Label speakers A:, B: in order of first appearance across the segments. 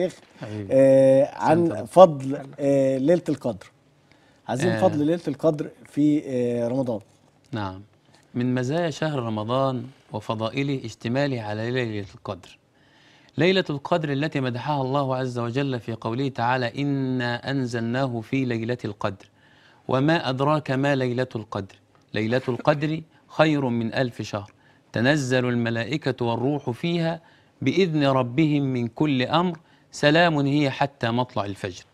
A: الشيخ آه عن فضل آه ليله القدر عايزين آه فضل ليله القدر في آه رمضان نعم من مزايا شهر رمضان وفضائله اشتماله على ليله القدر ليله القدر التي مدحها الله عز وجل في قوله تعالى انا انزلناه في ليله القدر وما ادراك ما ليله القدر ليله القدر خير من الف شهر تنزل الملائكه والروح فيها باذن ربهم من كل امر سلام هي حتى مطلع الفجر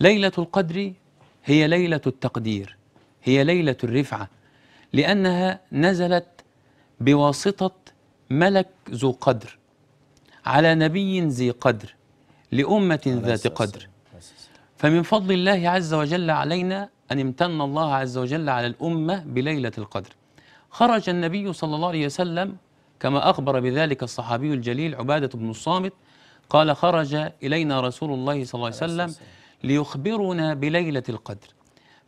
A: ليلة القدر هي ليلة التقدير هي ليلة الرفعة لأنها نزلت بواسطة ملك ذو قدر على نبي ذي قدر لأمة ذات قدر فمن فضل الله عز وجل علينا أن امتن الله عز وجل على الأمة بليلة القدر خرج النبي صلى الله عليه وسلم كما أخبر بذلك الصحابي الجليل عبادة بن الصامت قال خرج إلينا رسول الله صلى الله عليه وسلم ليخبرنا بليلة القدر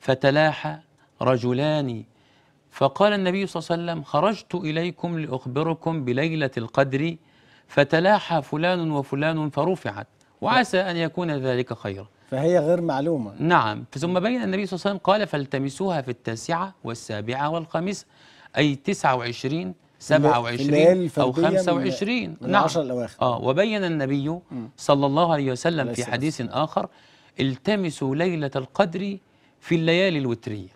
A: فتلاحى رجلان فقال النبي صلى الله عليه وسلم خرجت إليكم لأخبركم بليلة القدر فتلاحى فلان وفلان فرفعت وعسى أن يكون ذلك خيرا فهي غير معلومة نعم ثم بين النبي صلى الله عليه وسلم قال فالتمسوها في التاسعة والسابعة والخامسة أي 29 27 أو 25 من نعم الأواخر آه وبين النبي صلى الله عليه وسلم في حديث آخر التمسوا ليلة القدر في الليالي الوترية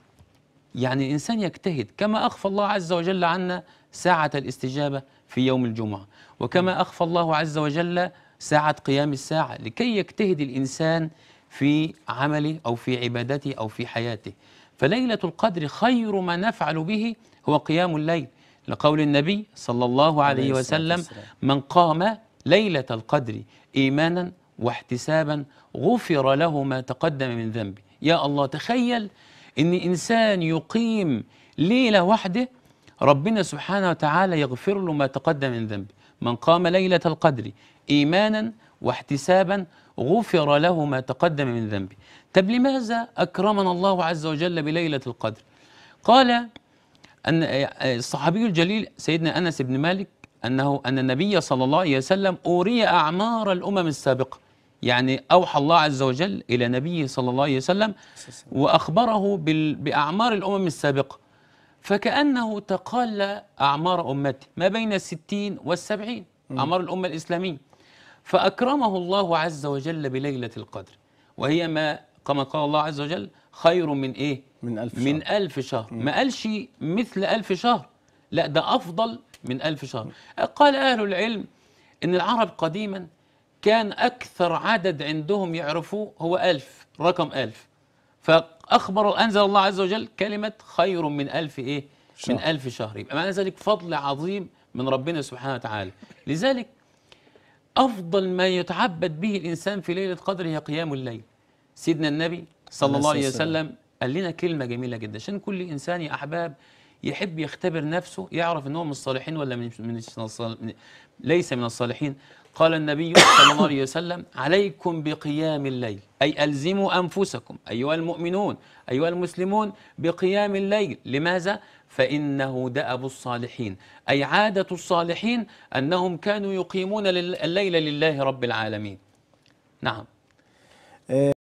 A: يعني الإنسان يجتهد كما أخفى الله عز وجل عنا ساعة الاستجابة في يوم الجمعة وكما أخفى الله عز وجل ساعة قيام الساعة لكي يجتهد الإنسان في عمله أو في عبادته أو في حياته فليلة القدر خير ما نفعل به هو قيام الليل لقول النبي صلى الله عليه وسلم من قام ليلة القدر إيمانا واحتسابا غفر له ما تقدم من ذنبه يا الله تخيل إن إنسان يقيم ليلة وحده ربنا سبحانه وتعالى يغفر له ما تقدم من ذنبه من قام ليلة القدر إيمانا واحتسابا غفر له ما تقدم من ذنبه طب لماذا أكرمنا الله عز وجل بليلة القدر قال أن آه، آه، الصحابي الجليل سيدنا أنس بن مالك أنه أن النبي صلى الله عليه وسلم أوري أعمار الأمم السابقة يعني أوحى الله عز وجل إلى نبيه صلى الله عليه وسلم وأخبره بأعمار الأمم السابقة فكأنه تقال أعمار أمته ما بين الستين والسبعين أعمار الأمة الإسلامية فأكرمه الله عز وجل بليلة القدر وهي ما كما قال الله عز وجل خير من إيه من ألف شهر من ألف شهر ما قالش مثل ألف شهر لا ده أفضل من ألف شهر قال أهل العلم إن العرب قديما كان أكثر عدد عندهم يعرفوه هو ألف رقم ألف فأخبر أنزل الله عز وجل كلمة خير من ألف إيه شهر. من ألف شهر يبقى معنى ذلك فضل عظيم من ربنا سبحانه وتعالى لذلك أفضل ما يتعبد به الإنسان في ليلة قدر هي قيام الليل سيدنا النبي صلى الله عليه وسلم قال لنا كلمة جميلة جدا عشان كل إنسان يا أحباب يحب يختبر نفسه يعرف ان هو من الصالحين ولا من من ليس من الصالحين قال النبي صلى الله عليه وسلم عليكم بقيام الليل أي ألزموا أنفسكم أيها المؤمنون أيها المسلمون بقيام الليل لماذا؟ فإنه دأب الصالحين أي عادة الصالحين أنهم كانوا يقيمون الليل لله رب العالمين نعم آه،